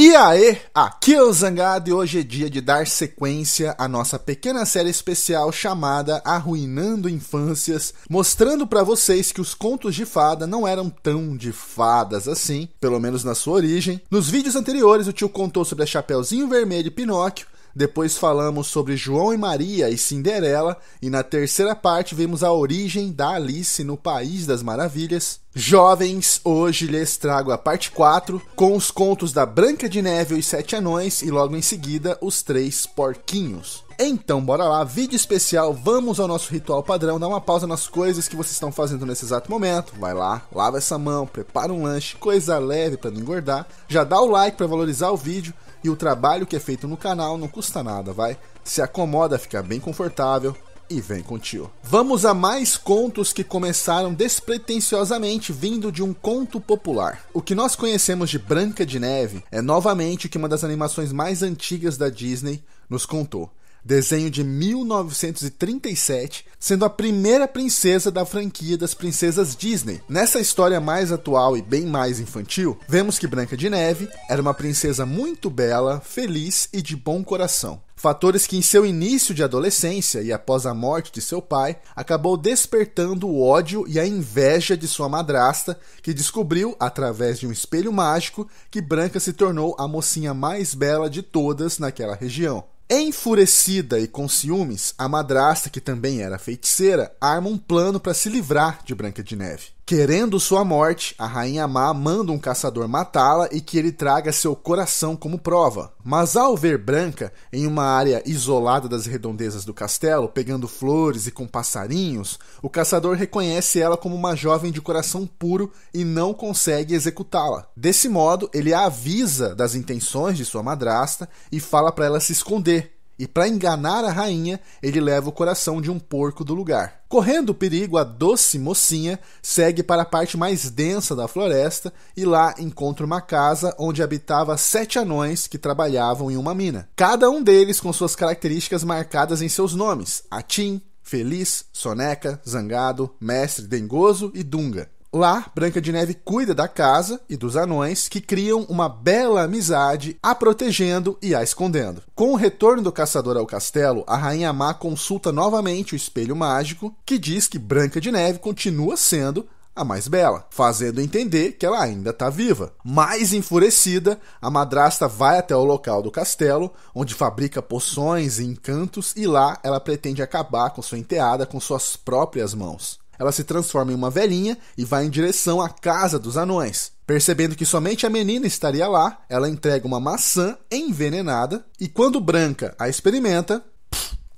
E aí, aqui é o Zangado e hoje é dia de dar sequência à nossa pequena série especial chamada Arruinando Infâncias, mostrando para vocês que os contos de fada não eram tão de fadas assim, pelo menos na sua origem. Nos vídeos anteriores, o tio contou sobre a Chapeuzinho Vermelho e Pinóquio, depois falamos sobre João e Maria e Cinderela, e na terceira parte vimos a origem da Alice no País das Maravilhas. Jovens, hoje lhes trago a parte 4 com os contos da Branca de Neve e os Sete Anões e logo em seguida os Três Porquinhos. Então, bora lá, vídeo especial, vamos ao nosso ritual padrão, dá uma pausa nas coisas que vocês estão fazendo nesse exato momento, vai lá, lava essa mão, prepara um lanche, coisa leve para não engordar, já dá o like para valorizar o vídeo, e o trabalho que é feito no canal não custa nada, vai? Se acomoda, fica bem confortável e vem com tio. Vamos a mais contos que começaram despretensiosamente vindo de um conto popular. O que nós conhecemos de Branca de Neve é novamente o que uma das animações mais antigas da Disney nos contou desenho de 1937, sendo a primeira princesa da franquia das princesas Disney. Nessa história mais atual e bem mais infantil, vemos que Branca de Neve era uma princesa muito bela, feliz e de bom coração fatores que em seu início de adolescência e após a morte de seu pai, acabou despertando o ódio e a inveja de sua madrasta, que descobriu, através de um espelho mágico, que Branca se tornou a mocinha mais bela de todas naquela região. Enfurecida e com ciúmes, a madrasta, que também era feiticeira, arma um plano para se livrar de Branca de Neve. Querendo sua morte, a rainha má manda um caçador matá-la e que ele traga seu coração como prova. Mas ao ver Branca em uma área isolada das redondezas do castelo, pegando flores e com passarinhos, o caçador reconhece ela como uma jovem de coração puro e não consegue executá-la. Desse modo, ele a avisa das intenções de sua madrasta e fala para ela se esconder, e para enganar a rainha, ele leva o coração de um porco do lugar. Correndo o perigo, a doce mocinha segue para a parte mais densa da floresta e lá encontra uma casa onde habitava sete anões que trabalhavam em uma mina. Cada um deles com suas características marcadas em seus nomes: Atim, Feliz, Soneca, Zangado, Mestre, Dengoso e Dunga. Lá, Branca de Neve cuida da casa e dos anões, que criam uma bela amizade, a protegendo e a escondendo. Com o retorno do caçador ao castelo, a Rainha Má consulta novamente o espelho mágico, que diz que Branca de Neve continua sendo a mais bela, fazendo entender que ela ainda está viva. Mais enfurecida, a madrasta vai até o local do castelo, onde fabrica poções e encantos, e lá ela pretende acabar com sua enteada com suas próprias mãos ela se transforma em uma velhinha e vai em direção à casa dos anões. Percebendo que somente a menina estaria lá, ela entrega uma maçã envenenada e quando Branca a experimenta,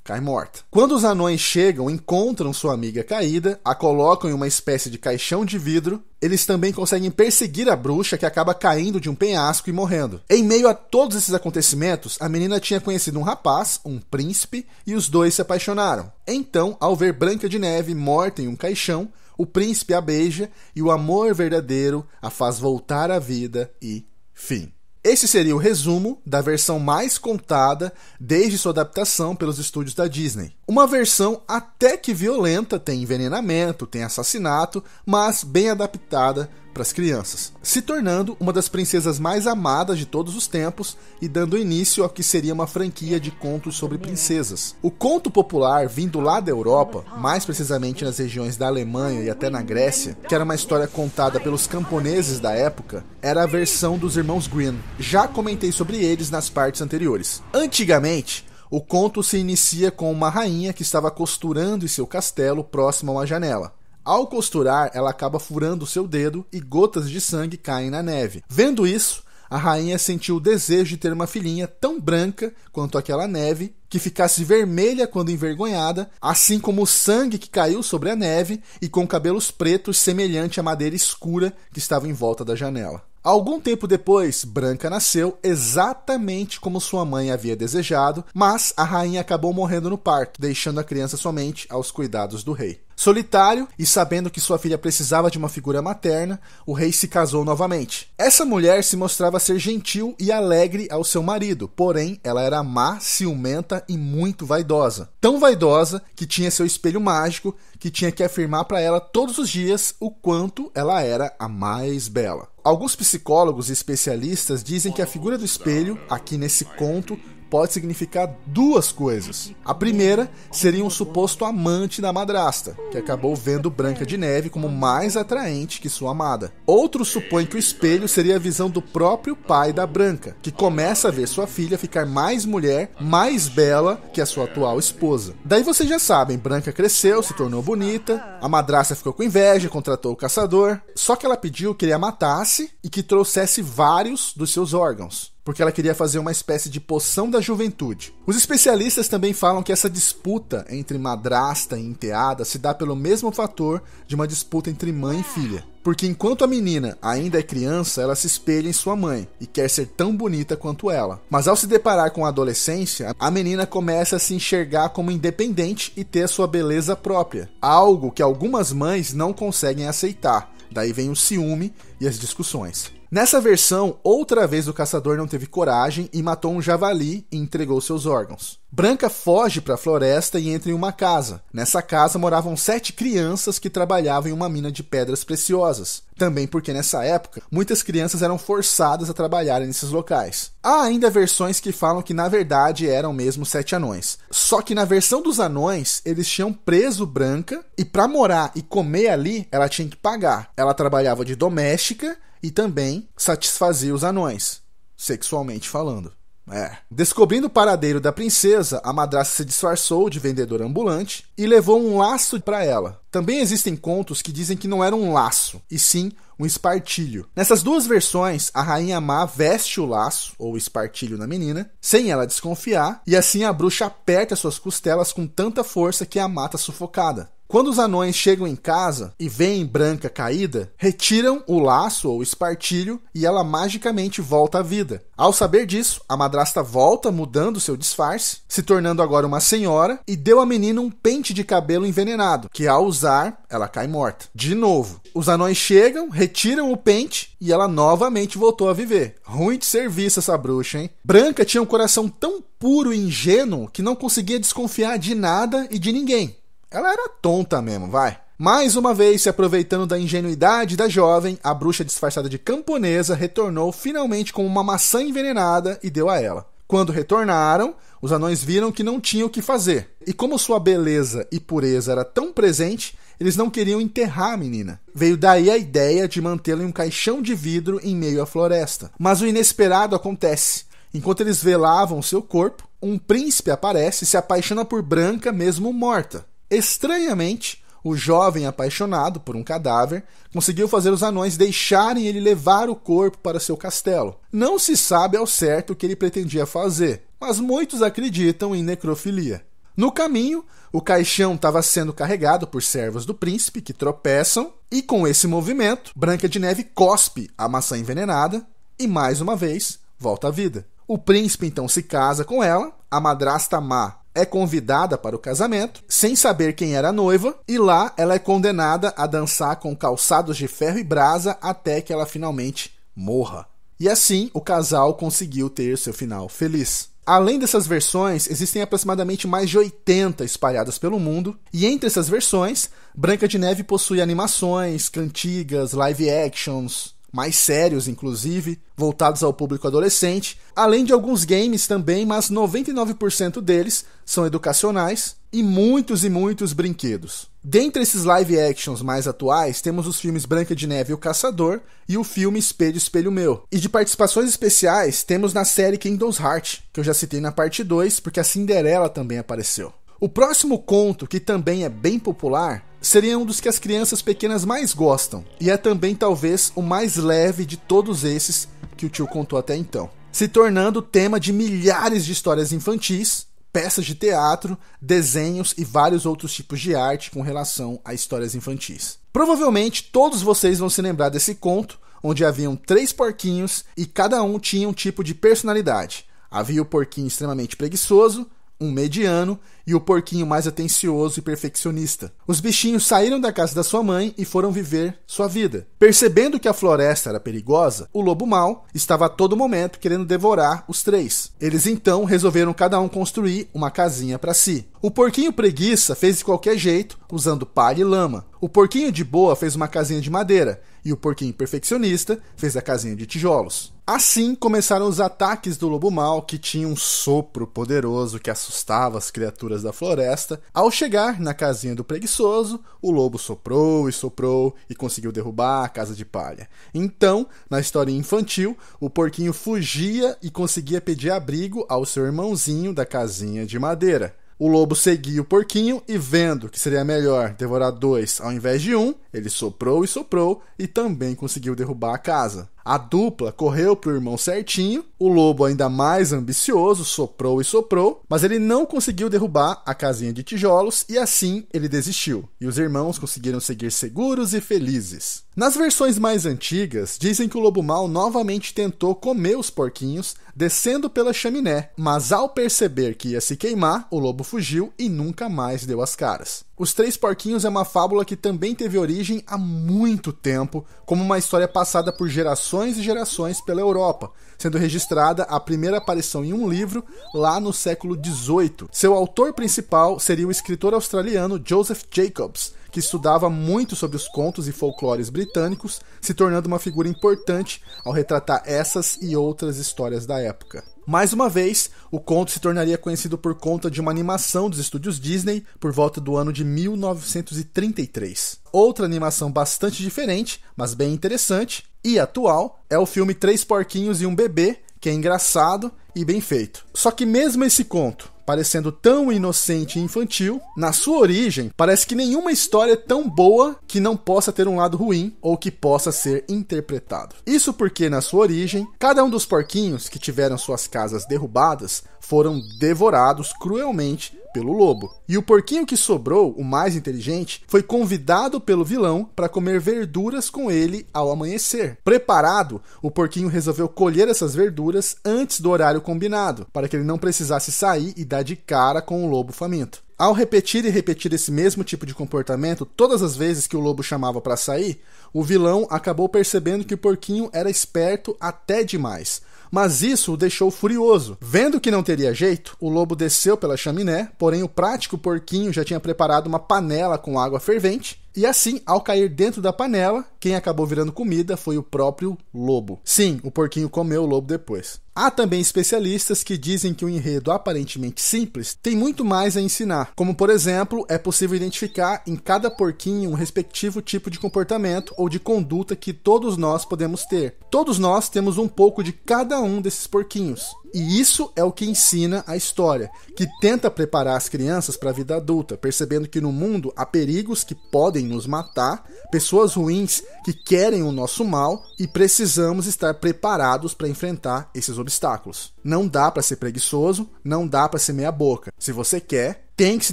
cai morta. Quando os anões chegam, encontram sua amiga caída, a colocam em uma espécie de caixão de vidro. Eles também conseguem perseguir a bruxa, que acaba caindo de um penhasco e morrendo. Em meio a todos esses acontecimentos, a menina tinha conhecido um rapaz, um príncipe, e os dois se apaixonaram. Então, ao ver Branca de Neve morta em um caixão, o príncipe a beija e o amor verdadeiro a faz voltar à vida e fim. Esse seria o resumo da versão mais contada desde sua adaptação pelos estúdios da Disney. Uma versão até que violenta, tem envenenamento, tem assassinato, mas bem adaptada para as crianças, se tornando uma das princesas mais amadas de todos os tempos e dando início ao que seria uma franquia de contos sobre princesas. O conto popular, vindo lá da Europa, mais precisamente nas regiões da Alemanha e até na Grécia, que era uma história contada pelos camponeses da época, era a versão dos irmãos Grimm. Já comentei sobre eles nas partes anteriores. Antigamente, o conto se inicia com uma rainha que estava costurando em seu castelo próximo a uma janela. Ao costurar, ela acaba furando seu dedo e gotas de sangue caem na neve. Vendo isso, a rainha sentiu o desejo de ter uma filhinha tão branca quanto aquela neve, que ficasse vermelha quando envergonhada, assim como o sangue que caiu sobre a neve e com cabelos pretos semelhante à madeira escura que estava em volta da janela. Algum tempo depois, Branca nasceu exatamente como sua mãe havia desejado, mas a rainha acabou morrendo no parto, deixando a criança somente aos cuidados do rei. Solitário e sabendo que sua filha precisava de uma figura materna, o rei se casou novamente. Essa mulher se mostrava ser gentil e alegre ao seu marido, porém ela era má, ciumenta e muito vaidosa. Tão vaidosa que tinha seu espelho mágico que tinha que afirmar para ela todos os dias o quanto ela era a mais bela. Alguns psicólogos e especialistas dizem que a figura do espelho, aqui nesse conto, pode significar duas coisas. A primeira seria um suposto amante da madrasta, que acabou vendo Branca de Neve como mais atraente que sua amada. Outro supõe que o espelho seria a visão do próprio pai da Branca, que começa a ver sua filha ficar mais mulher, mais bela que a sua atual esposa. Daí vocês já sabem, Branca cresceu, se tornou bonita, a madrasta ficou com inveja, contratou o caçador, só que ela pediu que ele a matasse e que trouxesse vários dos seus órgãos porque ela queria fazer uma espécie de poção da juventude. Os especialistas também falam que essa disputa entre madrasta e enteada se dá pelo mesmo fator de uma disputa entre mãe e filha. Porque enquanto a menina ainda é criança, ela se espelha em sua mãe e quer ser tão bonita quanto ela. Mas ao se deparar com a adolescência, a menina começa a se enxergar como independente e ter a sua beleza própria, algo que algumas mães não conseguem aceitar. Daí vem o ciúme e as discussões. Nessa versão, outra vez o caçador não teve coragem e matou um javali e entregou seus órgãos. Branca foge para a floresta e entra em uma casa. Nessa casa moravam sete crianças que trabalhavam em uma mina de pedras preciosas. Também porque nessa época muitas crianças eram forçadas a trabalhar nesses locais. Há ainda versões que falam que na verdade eram mesmo sete anões. Só que na versão dos anões eles tinham preso Branca e para morar e comer ali ela tinha que pagar. Ela trabalhava de doméstica e também satisfazia os anões, sexualmente falando. É. Descobrindo o paradeiro da princesa, a madrasta se disfarçou de vendedora ambulante e levou um laço para ela. Também existem contos que dizem que não era um laço, e sim um espartilho. Nessas duas versões, a rainha má veste o laço ou espartilho na menina, sem ela desconfiar, e assim a bruxa aperta suas costelas com tanta força que a mata sufocada. Quando os anões chegam em casa e veem Branca caída, retiram o laço ou espartilho e ela magicamente volta à vida. Ao saber disso, a madrasta volta mudando seu disfarce, se tornando agora uma senhora e deu à menina um pente de cabelo envenenado, que ao usar, ela cai morta. De novo, os anões chegam, retiram o pente e ela novamente voltou a viver. Ruim de serviço essa bruxa, hein? Branca tinha um coração tão puro e ingênuo que não conseguia desconfiar de nada e de ninguém. Ela era tonta mesmo, vai. Mais uma vez, se aproveitando da ingenuidade da jovem, a bruxa disfarçada de camponesa retornou finalmente com uma maçã envenenada e deu a ela. Quando retornaram, os anões viram que não tinham o que fazer. E como sua beleza e pureza era tão presente, eles não queriam enterrar a menina. Veio daí a ideia de mantê-la em um caixão de vidro em meio à floresta. Mas o inesperado acontece. Enquanto eles velavam seu corpo, um príncipe aparece e se apaixona por Branca, mesmo morta. Estranhamente, o jovem apaixonado por um cadáver conseguiu fazer os anões deixarem ele levar o corpo para seu castelo. Não se sabe ao certo o que ele pretendia fazer, mas muitos acreditam em necrofilia. No caminho, o caixão estava sendo carregado por servos do príncipe que tropeçam, e com esse movimento, Branca de Neve cospe a maçã envenenada e mais uma vez volta à vida. O príncipe então se casa com ela, a madrasta má é convidada para o casamento, sem saber quem era a noiva, e lá ela é condenada a dançar com calçados de ferro e brasa até que ela finalmente morra. E assim o casal conseguiu ter seu final feliz. Além dessas versões, existem aproximadamente mais de 80 espalhadas pelo mundo, e entre essas versões, Branca de Neve possui animações, cantigas, live actions, mais sérios inclusive, voltados ao público adolescente, além de alguns games também, mas 99% deles são educacionais e muitos e muitos brinquedos. Dentre esses live actions mais atuais, temos os filmes Branca de Neve e o Caçador e o filme Espelho, Espelho Meu. E de participações especiais, temos na série Kingdom's Heart, que eu já citei na parte 2, porque a Cinderela também apareceu. O próximo conto, que também é bem popular, seria um dos que as crianças pequenas mais gostam, e é também talvez o mais leve de todos esses que o tio contou até então, se tornando tema de milhares de histórias infantis, peças de teatro, desenhos e vários outros tipos de arte com relação a histórias infantis. Provavelmente todos vocês vão se lembrar desse conto, onde haviam três porquinhos e cada um tinha um tipo de personalidade. Havia o porquinho extremamente preguiçoso, um mediano e o porquinho mais atencioso e perfeccionista. Os bichinhos saíram da casa da sua mãe e foram viver sua vida. Percebendo que a floresta era perigosa, o lobo mau estava a todo momento querendo devorar os três. Eles então resolveram cada um construir uma casinha para si. O porquinho preguiça fez de qualquer jeito, usando palha e lama. O porquinho de boa fez uma casinha de madeira e o porquinho perfeccionista fez a casinha de tijolos. Assim começaram os ataques do lobo mal, que tinha um sopro poderoso que assustava as criaturas da floresta. Ao chegar na casinha do preguiçoso, o lobo soprou e soprou e conseguiu derrubar a casa de palha. Então, na história infantil, o porquinho fugia e conseguia pedir abrigo ao seu irmãozinho da casinha de madeira. O lobo seguia o porquinho e, vendo que seria melhor devorar dois ao invés de um, ele soprou e soprou e também conseguiu derrubar a casa. A dupla correu pro irmão certinho, o lobo, ainda mais ambicioso, soprou e soprou, mas ele não conseguiu derrubar a casinha de tijolos e assim ele desistiu. E os irmãos conseguiram seguir seguros e felizes. Nas versões mais antigas, dizem que o lobo mal novamente tentou comer os porquinhos, descendo pela chaminé, mas ao perceber que ia se queimar, o lobo fugiu e nunca mais deu as caras. Os Três Porquinhos é uma fábula que também teve origem há muito tempo, como uma história passada por gerações e gerações pela Europa, sendo registrada a primeira aparição em um livro lá no século XVIII. Seu autor principal seria o escritor australiano Joseph Jacobs, que estudava muito sobre os contos e folclores britânicos, se tornando uma figura importante ao retratar essas e outras histórias da época. Mais uma vez, o conto se tornaria conhecido por conta de uma animação dos estúdios Disney por volta do ano de 1933. Outra animação bastante diferente, mas bem interessante e atual, é o filme Três Porquinhos e um Bebê, que é engraçado e bem feito. Só que mesmo esse conto, parecendo tão inocente e infantil, na sua origem, parece que nenhuma história é tão boa que não possa ter um lado ruim ou que possa ser interpretado. Isso porque, na sua origem, cada um dos porquinhos que tiveram suas casas derrubadas foram devorados cruelmente pelo lobo. E o porquinho que sobrou, o mais inteligente, foi convidado pelo vilão para comer verduras com ele ao amanhecer. Preparado, o porquinho resolveu colher essas verduras antes do horário combinado, para que ele não precisasse sair e dar de cara com o lobo faminto. Ao repetir e repetir esse mesmo tipo de comportamento todas as vezes que o lobo chamava para sair, o vilão acabou percebendo que o porquinho era esperto até demais. Mas isso o deixou furioso. Vendo que não teria jeito, o lobo desceu pela chaminé, porém o prático porquinho já tinha preparado uma panela com água fervente. E assim, ao cair dentro da panela, quem acabou virando comida foi o próprio lobo. Sim, o porquinho comeu o lobo depois. Há também especialistas que dizem que um enredo aparentemente simples tem muito mais a ensinar, como por exemplo, é possível identificar em cada porquinho um respectivo tipo de comportamento ou de conduta que todos nós podemos ter. Todos nós temos um pouco de cada um desses porquinhos. E isso é o que ensina a história, que tenta preparar as crianças para a vida adulta, percebendo que no mundo há perigos que podem nos matar, pessoas ruins que querem o nosso mal e precisamos estar preparados para enfrentar esses obstáculos. Não dá para ser preguiçoso, não dá para ser meia boca. Se você quer, tem que se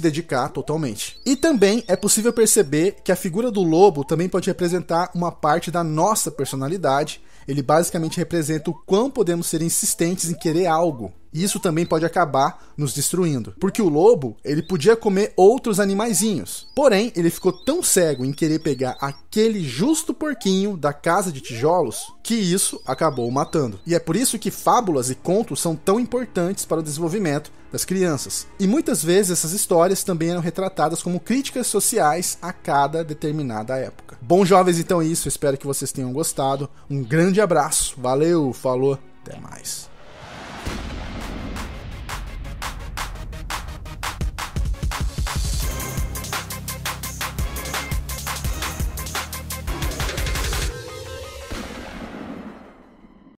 dedicar totalmente. E também é possível perceber que a figura do lobo também pode representar uma parte da nossa personalidade ele basicamente representa o quão podemos ser insistentes em querer algo, isso também pode acabar nos destruindo, porque o lobo, ele podia comer outros animaizinhos. Porém, ele ficou tão cego em querer pegar aquele justo porquinho da casa de tijolos que isso acabou o matando. E é por isso que fábulas e contos são tão importantes para o desenvolvimento das crianças. E muitas vezes essas histórias também eram retratadas como críticas sociais a cada determinada época. Bom jovens, então é isso, espero que vocês tenham gostado. Um grande abraço. Valeu, falou, até mais.